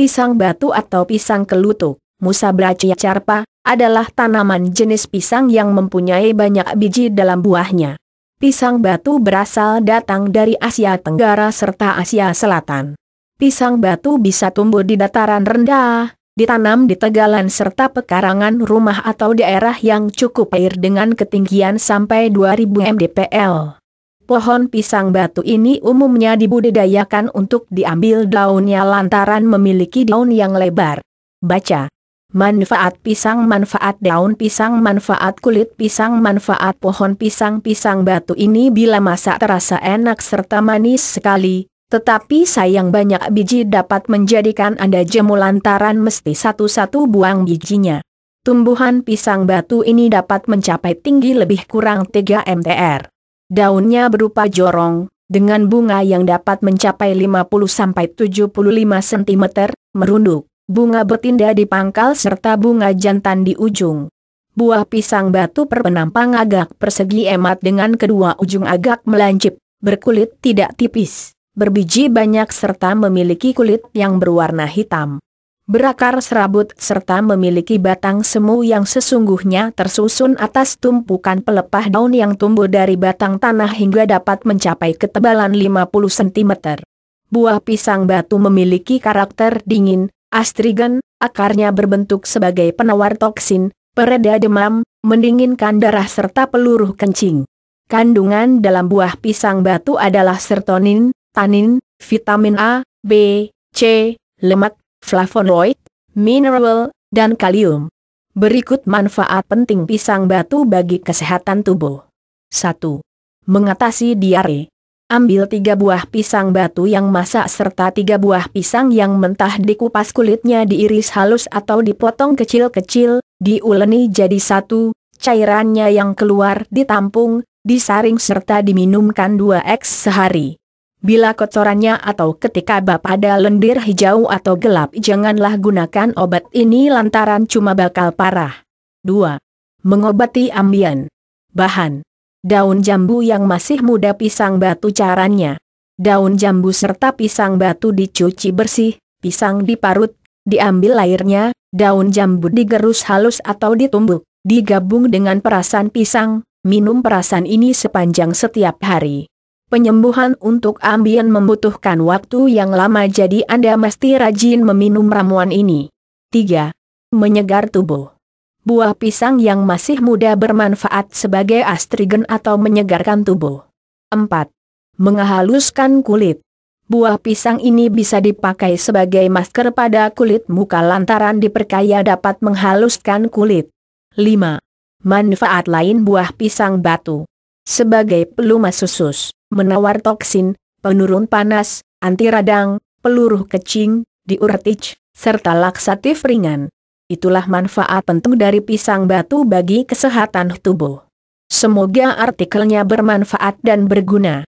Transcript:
pisang batu atau pisang kelutuk, Musabrachia carpa, adalah tanaman jenis pisang yang mempunyai banyak biji dalam buahnya. Pisang batu berasal datang dari Asia Tenggara serta Asia Selatan. Pisang batu bisa tumbuh di dataran rendah, ditanam di tegalan serta pekarangan rumah atau daerah yang cukup air dengan ketinggian sampai 2000 mdpl. Pohon pisang batu ini umumnya dibudidayakan untuk diambil daunnya lantaran memiliki daun yang lebar. Baca. Manfaat pisang Manfaat daun pisang Manfaat kulit pisang Manfaat pohon pisang Pisang batu ini bila masak terasa enak serta manis sekali, tetapi sayang banyak biji dapat menjadikan Anda jemu lantaran mesti satu-satu buang bijinya. Tumbuhan pisang batu ini dapat mencapai tinggi lebih kurang 3 mtr. Daunnya berupa jorong, dengan bunga yang dapat mencapai 50-75 cm, merunduk, bunga betinda di pangkal serta bunga jantan di ujung. Buah pisang batu perpenampang agak persegi emat dengan kedua ujung agak melancip, berkulit tidak tipis, berbiji banyak serta memiliki kulit yang berwarna hitam berakar serabut serta memiliki batang semu yang sesungguhnya tersusun atas tumpukan pelepah daun yang tumbuh dari batang tanah hingga dapat mencapai ketebalan 50 cm. Buah pisang batu memiliki karakter dingin, astrigen, akarnya berbentuk sebagai penawar toksin, pereda demam, mendinginkan darah serta peluruh kencing. Kandungan dalam buah pisang batu adalah sertonin, tanin, vitamin A, B, C, lemak, flavonoid, mineral, dan kalium. Berikut manfaat penting pisang batu bagi kesehatan tubuh. 1. Mengatasi diare. Ambil tiga buah pisang batu yang masak serta tiga buah pisang yang mentah dikupas kulitnya diiris halus atau dipotong kecil-kecil, diuleni jadi satu, cairannya yang keluar ditampung, disaring serta diminumkan 2x sehari. Bila kotorannya atau ketika bab ada lendir hijau atau gelap janganlah gunakan obat ini lantaran cuma bakal parah. 2. Mengobati ambien. Bahan. Daun jambu yang masih muda pisang batu caranya. Daun jambu serta pisang batu dicuci bersih, pisang diparut, diambil airnya, daun jambu digerus halus atau ditumbuk, digabung dengan perasan pisang, minum perasan ini sepanjang setiap hari. Penyembuhan untuk ambien membutuhkan waktu yang lama jadi Anda mesti rajin meminum ramuan ini. 3. Menyegar tubuh. Buah pisang yang masih muda bermanfaat sebagai astrigen atau menyegarkan tubuh. 4. Menghaluskan kulit. Buah pisang ini bisa dipakai sebagai masker pada kulit muka lantaran diperkaya dapat menghaluskan kulit. 5. Manfaat lain buah pisang batu sebagai pelumas usus, menawar toksin, penurun panas, anti radang, peluruh kecing, diuretik, serta laksatif ringan. Itulah manfaat penting dari pisang batu bagi kesehatan tubuh. Semoga artikelnya bermanfaat dan berguna.